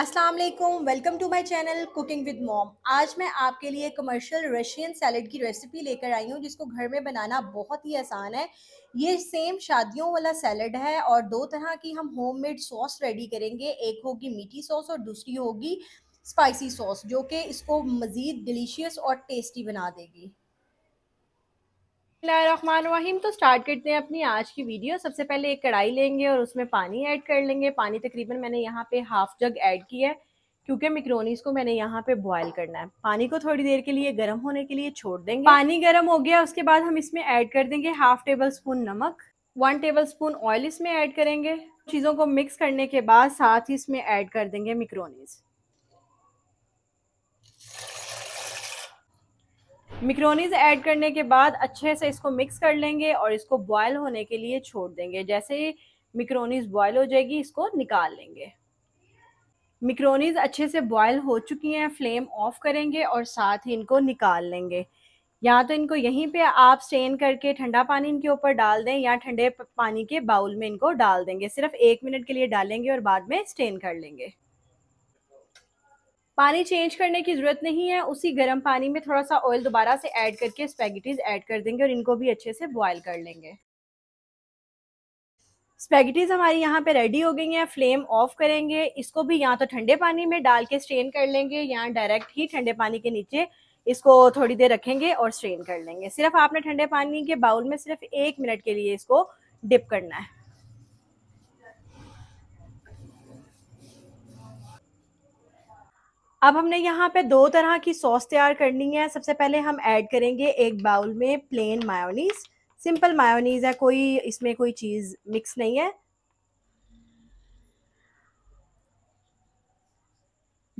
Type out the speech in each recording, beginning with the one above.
अस्सलाम वालेकुम welcome to my channel cooking with mom आज मैं आपके लिए कमर्शियल रशियन सैलड की रेसिपी लेकर आई हूँ जिसको घर में बनाना बहुत ही आसान है ये सेम शादियों वाला सैलड है और दो तरह की हम होममेड सॉस रेडी करेंगे एक होगी मीठी सॉस और दूसरी होगी स्पाइसी सॉस जो कि इसको मज़ीद डिलीशियस और टेस्टी बना देगी तो स्टार्ट करते हैं अपनी आज की वीडियो सबसे पहले एक कढ़ाई लेंगे और उसमें पानी ऐड कर लेंगे पानी तकरीबन मैंने यहाँ पे हाफ जग ऐड किया है क्योंकि मिक्रोनीस को मैंने यहाँ पे बॉयल करना है पानी को थोड़ी देर के लिए गर्म होने के लिए छोड़ देंगे पानी गर्म हो गया उसके बाद हम इसमें ऐड कर देंगे हाफ टेबल स्पून नमक वन टेबल स्पून ऑयल इसमें ऐड करेंगे चीज़ों को मिक्स करने के बाद साथ ही इसमें ऐड कर देंगे मिक्रोनीस मिक्रोनीज ऐड करने के बाद अच्छे से इसको मिक्स कर लेंगे और इसको बॉयल होने के लिए छोड़ देंगे जैसे ही मिक्रोनीज बॉयल हो जाएगी इसको निकाल लेंगे मिक्रोनीज अच्छे से बॉयल हो चुकी हैं फ्लेम ऑफ करेंगे और साथ ही इनको निकाल लेंगे या तो इनको यहीं पे आप स्टेन करके ठंडा पानी इनके ऊपर डाल दें या ठंडे पानी के बाउल में इनको डाल देंगे सिर्फ एक मिनट के लिए डालेंगे और बाद में स्टेन कर लेंगे पानी चेंज करने की ज़रूरत नहीं है उसी गर्म पानी में थोड़ा सा ऑयल दोबारा से ऐड करके स्पैगेटीज ऐड कर देंगे और इनको भी अच्छे से बॉयल कर लेंगे स्पैगेटीज हमारी यहाँ पे रेडी हो गई हैं फ्लेम ऑफ करेंगे इसको भी या तो ठंडे पानी में डाल के स्ट्रेन कर लेंगे या डायरेक्ट ही ठंडे पानी के नीचे इसको थोड़ी देर रखेंगे और स्ट्रेन कर लेंगे सिर्फ आपने ठंडे पानी के बाउल में सिर्फ एक मिनट के लिए इसको डिप करना है अब हमने यहाँ पे दो तरह की सॉस तैयार करनी है सबसे पहले हम ऐड करेंगे एक बाउल में प्लेन मायोनीज सिंपल मायोनीज है कोई इसमें कोई चीज़ मिक्स नहीं है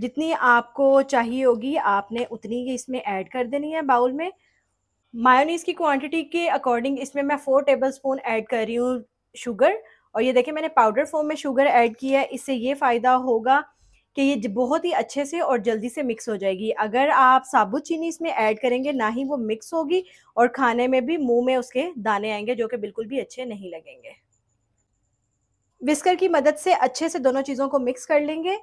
जितनी आपको चाहिए होगी आपने उतनी ही इसमें ऐड कर देनी है बाउल में मायोनीज़ की क्वांटिटी के अकॉर्डिंग इसमें मैं फोर टेबल स्पून ऐड कर रही हूँ शुगर और ये देखिए मैंने पाउडर फॉर्म में शुगर ऐड किया है इससे ये फ़ायदा होगा कि ये बहुत ही अच्छे से और जल्दी से मिक्स हो जाएगी अगर आप साबुत चीनी इसमें ऐड करेंगे ना ही वो मिक्स होगी और खाने में भी मुंह में उसके दाने आएंगे जो कि बिल्कुल भी अच्छे नहीं लगेंगे विस्कर की मदद से अच्छे से दोनों चीज़ों को मिक्स कर लेंगे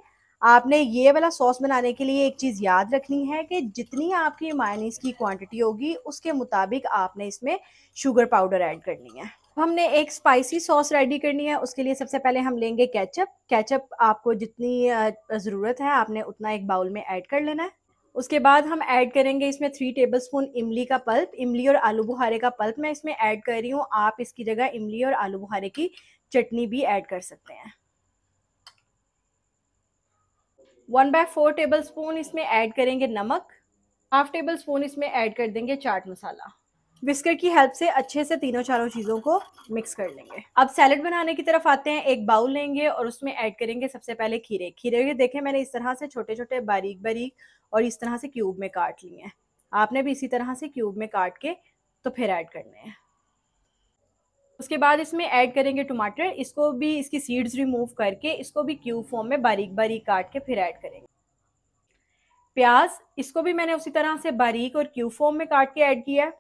आपने ये वाला सॉस बनाने के लिए एक चीज़ याद रखनी है कि जितनी आपकी मायनीस की क्वांटिटी होगी उसके मुताबिक आपने इसमें शुगर पाउडर ऐड करनी है हमने एक स्पाइसी सॉस रेडी करनी है उसके लिए सबसे पहले हम लेंगे कैचअप कैचअप आपको जितनी ज़रूरत है आपने उतना एक बाउल में ऐड कर लेना है उसके बाद हम ऐड करेंगे इसमें थ्री टेबल स्पून इमली का पल्प इमली और आलू बुहारे का पल्प मैं इसमें ऐड कर रही हूँ आप इसकी जगह इमली और आलू बुहारे की चटनी भी ऐड कर सकते हैं one by four tablespoon इसमें ऐड करेंगे नमक हाफ टेबल स्पून इसमें ऐड कर देंगे चाट मसाला विस्कर की हेल्प से अच्छे से तीनों चारों चीज़ों को मिक्स कर लेंगे अब सैलड बनाने की तरफ आते हैं एक बाउल लेंगे और उसमें ऐड करेंगे सबसे पहले खीरे खीरे के देखे मैंने इस तरह से छोटे छोटे बारीक बारीक और इस तरह से क्यूब में काट लिए हैं आपने भी इसी तरह से क्यूब में काट के तो फिर ऐड करने हैं उसके बाद इसमें ऐड करेंगे टमाटर इसको भी इसकी सीड्स रिमूव करके इसको भी क्यूब फॉर्म में बारीक बारीक काट के फिर ऐड करेंगे प्याज इसको भी मैंने उसी तरह से बारीक और क्यूब फॉर्म में काट के ऐड किया है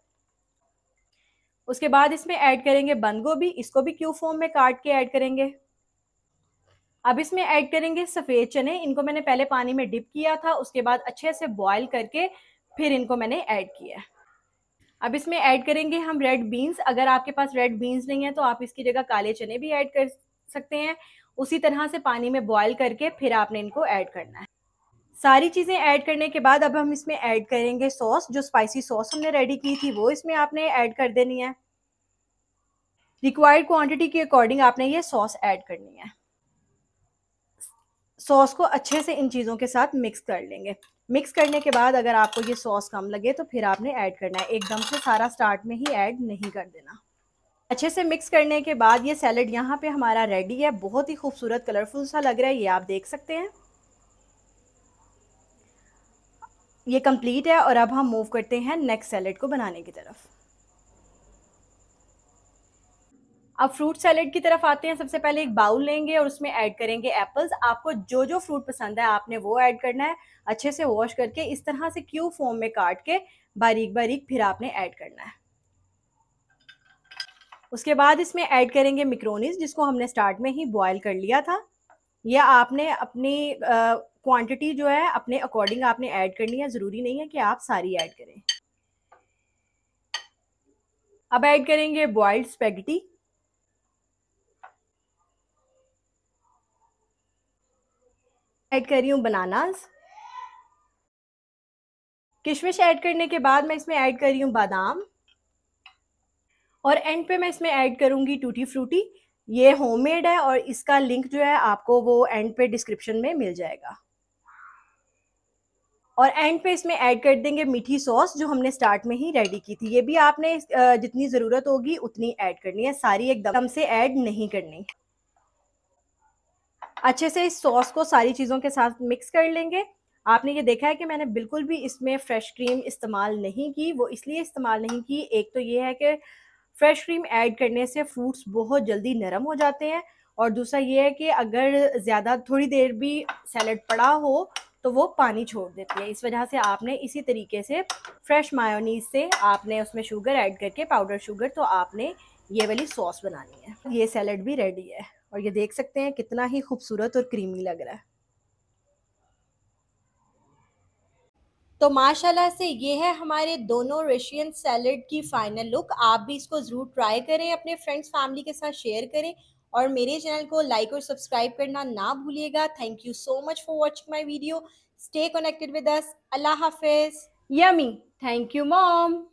उसके बाद इसमें ऐड करेंगे बंद गोभी इसको भी क्यू फॉर्म में काट के ऐड करेंगे अब इसमें ऐड करेंगे सफ़ेद चने इनको मैंने पहले पानी में डिप किया था उसके बाद अच्छे से बॉयल करके फिर इनको मैंने ऐड किया अब इसमें ऐड करेंगे हम रेड बीन्स अगर आपके पास रेड बीन्स नहीं है तो आप इसकी जगह काले चने भी ऐड कर सकते हैं उसी तरह से पानी में बॉयल करके फिर आपने इनको ऐड करना है सारी चीज़ें ऐड करने के बाद अब हम इसमें ऐड करेंगे सॉस जो स्पाइसी सॉस हमने रेडी की थी वो इसमें आपने ऐड कर देनी है रिक्वायर्ड क्वांटिटी के अकॉर्डिंग आपने ये सॉस ऐड करनी है सॉस को अच्छे से इन चीज़ों के साथ मिक्स कर लेंगे मिक्स करने के बाद अगर आपको ये सॉस कम लगे तो फिर आपने ऐड करना है एकदम से सारा स्टार्ट में ही ऐड नहीं कर देना अच्छे से मिक्स करने के बाद ये सैलड यहाँ पे हमारा रेडी है बहुत ही खूबसूरत कलरफुल सा लग रहा है ये आप देख सकते हैं ये कंप्लीट है और अब हम मूव करते हैं नेक्स्ट सैलड को बनाने की तरफ अब फ्रूट सैलड की तरफ आते हैं सबसे पहले एक बाउल लेंगे और उसमें ऐड करेंगे एप्पल्स आपको जो जो फ्रूट पसंद है आपने वो ऐड करना है अच्छे से वॉश करके इस तरह से क्यू फॉर्म में काट के बारीक बारीक फिर आपने ऐड करना है उसके बाद इसमें ऐड करेंगे मिक्रोनीस जिसको हमने स्टार्ट में ही बॉयल कर लिया था या आपने अपनी क्वांटिटी जो है अपने अकॉर्डिंग आपने ऐड करनी है ज़रूरी नहीं है कि आप सारी ऐड करें अब ऐड करेंगे बॉइल्ड स्पेगेटी ऐड कर रही हूँ बनानास किशमिश ऐड करने के बाद मैं इसमें ऐड कर रही हूँ बादाम और एंड पे मैं इसमें ऐड करूँगी टूटी फ्रूटी ये होममेड है और इसका लिंक जो है आपको वो एंड पे डिस्क्रिप्शन में मिल जाएगा और एंड पे इसमें ऐड कर देंगे मीठी सॉस जो हमने स्टार्ट में ही रेडी की थी ये भी आपने जितनी ज़रूरत होगी उतनी ऐड करनी है सारी एकदम से ऐड नहीं करनी अच्छे से इस सॉस को सारी चीज़ों के साथ मिक्स कर लेंगे आपने ये देखा है कि मैंने बिल्कुल भी इसमें फ्रेश क्रीम इस्तेमाल नहीं की वो इसलिए इस्तेमाल नहीं की एक तो ये है कि फ्रेश क्रीम ऐड करने से फ्रूट्स बहुत जल्दी नरम हो जाते हैं और दूसरा ये है कि अगर ज़्यादा थोड़ी देर भी सैलड पड़ा हो तो वो पानी छोड़ देती है इस वजह से आपने इसी तरीके से फ्रेश मायोनीज से आपने उसमें शुगर ऐड करके पाउडर शुगर तो आपने ये वाली सॉस बनानी है ये सैलड भी रेडी है और ये देख सकते हैं कितना ही खूबसूरत और क्रीमी लग रहा है तो माशाल्लाह से ये है हमारे दोनों रशियन सैलड की फाइनल लुक आप भी इसको ज़रूर ट्राई करें अपने फ्रेंड्स फैमिली के साथ शेयर करें और मेरे चैनल को लाइक और सब्सक्राइब करना ना भूलिएगा thank you so much for watching my video stay connected with us अल्लाह हाफिज यमी थैंक यू मॉम